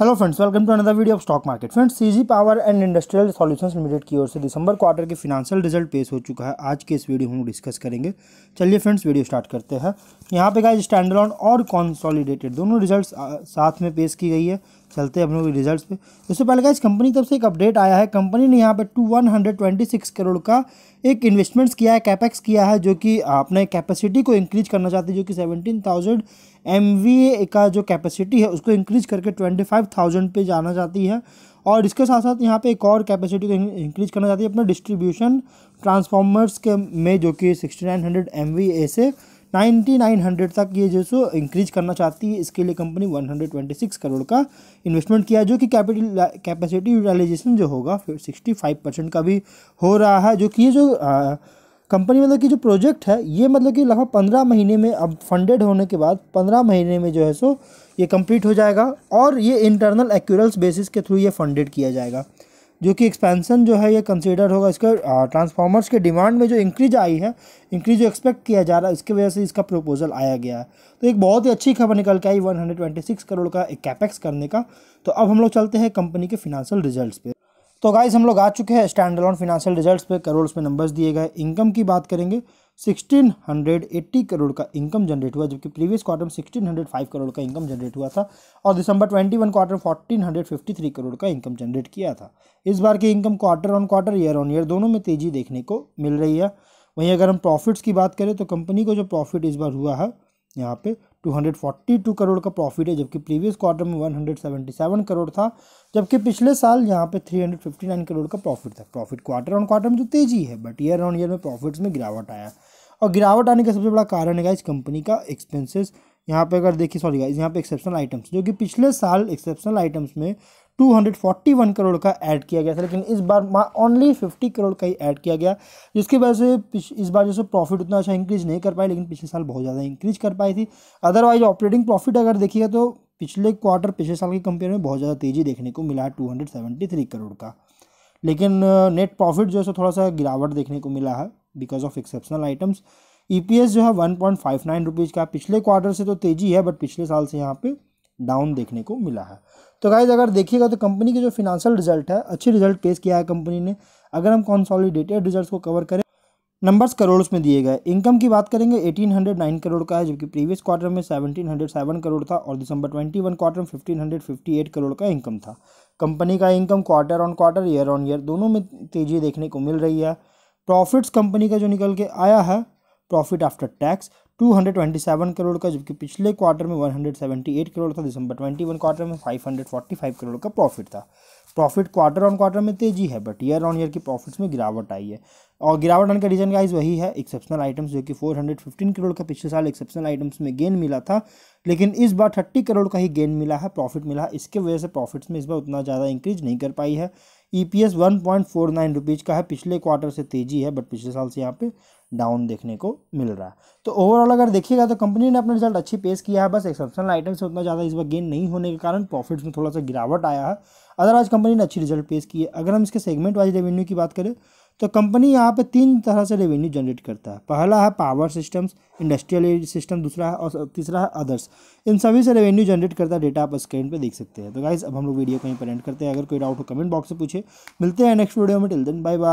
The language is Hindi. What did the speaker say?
hello friends welcome to another video of stock market friends CG power and industrial solutions limited की ओर से दिसंबर क्वार्टर के फिनेंशियल रिजल्ट पेश हो चुका है आज के इस वीडियो हम डिस्कस करेंगे चलिए फ्रेंड्स वीडियो स्टार्ट करते हैं यहाँ पे गाइस स्टैंडलॉन और कॉन्सॉलिडेटेड दोनों रिजल्ट साथ में पेश की गई है चलते हैं हम लोग रिजल्ट पे उससे पहले का इस कंपनी की तरफ से एक अपडेट आया है कंपनी ने यहाँ पे two one hundred twenty six crore का एक इन्वेस्टमेंट्स किया है कैपेक्स किया है जो कि अपने कैपेसिटी को इंक्रीज करना चाहते हैं जो कि सेवनटीन थाउजेंड एम का जो कैपेसिटी है उसको इंक्रीज करके ट्वेंटी फाइव थाउजेंड पर जाना चाहती है और इसके साथ साथ यहाँ पे एक और कैपेसिटी को इंक्रीज करना चाहती है अपने डिस्ट्रीब्यूशन ट्रांसफार्मर्स के में जो कि सिक्सटी नाइन हंड्रेड एम से हंड्रेड तक ये जो सो इंक्रीज करना चाहती है इसके लिए company one hundred twenty six crore का इन्वेस्टमेंट किया जो कि कैपिटल कैपेसिटी यूटिलाइजेशन जो होगा फिर फाइव परसेंट का भी हो रहा है जो कि ये जो आ, कंपनी मतलब कि जो प्रोजेक्ट है ये मतलब कि लगभग पंद्रह महीने में अब फंडेड होने के बाद पंद्रह महीने में जो है सो ये कंप्लीट हो जाएगा और ये इंटरनल एक्यूरल्स बेसिस के थ्रू ये फंडेड किया जाएगा जो कि एक्सपेंसन जो है ये कंसीडर होगा इसका ट्रांसफार्मर्स के डिमांड में जो इंक्रीज आई है इंक्रीज जो एक्सपेक्ट किया जा रहा है इसकी वजह से इसका प्रपोजल आया गया है तो एक बहुत ही अच्छी खबर निकल के आई वन करोड़ का एक कैपेक्स करने का तो अब हम लोग चलते हैं कंपनी के फिनेंशियल रिजल्ट पर तो गाइज हम लोग आ चुके हैं स्टैंड ऑन फिनेंशियल रिजल्ट्स पे करोड़ में नंबर्स दिए गए इनकम की बात करेंगे 1680 करोड़ का इनकम जनरेट हुआ जबकि प्रीवियस क्वार्टर में 1605 करोड़ का इनकम जनरेट हुआ था और दिसंबर 21 क्वार्टर 1453 करोड़ का इनकम जनरेट किया था इस बार की income quarter on quarter year on year दोनों में तेज़ी देखने को मिल रही है वहीं अगर हम प्रॉफिट्स की बात करें तो कंपनी को जो प्रॉफिट इस बार हुआ है यहाँ पे 242 करोड़ का प्रॉफिट है जबकि प्रीवियस क्वार्टर में 177 करोड़ था जबकि पिछले साल यहाँ पे 359 करोड़ का प्रॉफिट था प्रॉफिट क्वार्टर ऑन क्वार्टर में तो तेजी है बट ईयर ऑन ईयर में प्रॉफिट्स में गिरावट आया और गिरावट आने का सबसे बड़ा कारण है इस कंपनी का एक्सपेंसिस यहाँ पे अगर देखिए सॉरी गाइज यहाँ पे एक्सेप्शनल आइटम्स जो कि पिछले साल एक्सेप्शनल आइटम्स में 241 करोड़ का ऐड किया गया था लेकिन इस बार ओनली 50 करोड़ का ही ऐड किया गया जिसकी वजह से इस बार जैसे प्रॉफिट उतना अच्छा इंक्रीज नहीं कर पाए लेकिन पिछले साल बहुत ज़्यादा इंक्रीज कर पाई थी अदरवाइज ऑपरेटिंग प्रॉफिट अगर देखिएगा तो पिछले क्वार्टर पिछले साल के कंपेयर में बहुत ज़्यादा तेज़ी देखने को मिला टू करोड़ का लेकिन नेट प्रॉफिट जो है थोड़ा सा गिरावट देखने को मिला है बिकॉज ऑफ एक्सेप्शनल आइटम्स ई जो है one point five nine rupees का पिछले क्वार्टर से तो तेज़ी है बट पिछले साल से यहाँ पे डाउन देखने को मिला है तो गाइज अगर देखिएगा तो कंपनी के जो फिनेंशियल रिजल्ट है अच्छे रिजल्ट पेश किया है कंपनी ने अगर हम कॉन्सॉलिडेटेड रिजल्ट को कवर करें नंबर्स करोड़ में दिए गए इनकम की बात करेंगे 1809 करोड़ का है जबकि प्रीवियस क्वार्टर में 1707 करोड़ था और दिसंबर 21 क्वार्टर में 1558 करोड़ का इनकम था कंपनी का income quarter on quarter year on year दोनों में तेज़ी देखने को मिल रही है प्रॉफिट्स कंपनी का जो निकल के आया है प्रॉफिट आफ्टर टैक्स 227 करोड़ का जबकि पिछले क्वार्टर में 178 करोड़ था दिसंबर 21 क्वार्टर में 545 करोड़ का प्रॉफिट था प्रॉफिट क्वार्टर ऑन क्वार्टर में तेजी है बट ईयर ऑन ईयर की प्रॉफिट्स में गिरावट आई है और गिरावट आने का रीज़न गाइज वही है एक्सेप्शनल आइटम्स जो कि 415 करोड़ का पिछले साल एक्सेप्शनल आइटम्स में गेन मिला था लेकिन इस बार थर्टी करोड़ का ही गेन मिला है प्रॉफिट मिला है इसके वजह से प्रॉफिट्स में इस बार उतना ज़्यादा इंक्रीज नहीं कर पाई है EPS P S one point four nine rupees का है पिछले क्वार्टर से तेज़ी है बट पिछले साल से यहाँ पे डाउन देखने को मिल रहा है तो ओवरऑल अगर देखिएगा तो कंपनी ने अपना रिजल्ट अच्छी पेश किया है बस एक्सेप्शनल आइटम से उतना ज़्यादा इस बार गेन नहीं होने के कारण प्रॉफिट्स में थोड़ा सा गिरावट आया है अदरवाइज कंपनी ने अच्छी रिजल्ट पेश की है अगर हम इसके सेगमेंट वाइज रेवेन्यू की बात करें तो कंपनी यहाँ पे तीन तरह से रेवेन्यू जनरेट करता है पहला है पावर सिस्टम्स इंडस्ट्रियल सिस्टम दूसरा है और तीसरा है अदर्स इन सभी से रेवेन्यू जनरेट करता है डेटा आप स्क्रीन पे देख सकते हैं तो गाइज अब हम लोग वीडियो कहीं पर एंड करते हैं अगर कोई डाउट हो कमेंट बॉक्स से पूछे मिलते हैं नेक्स्ट वीडियो में टिल दिन बाय बाय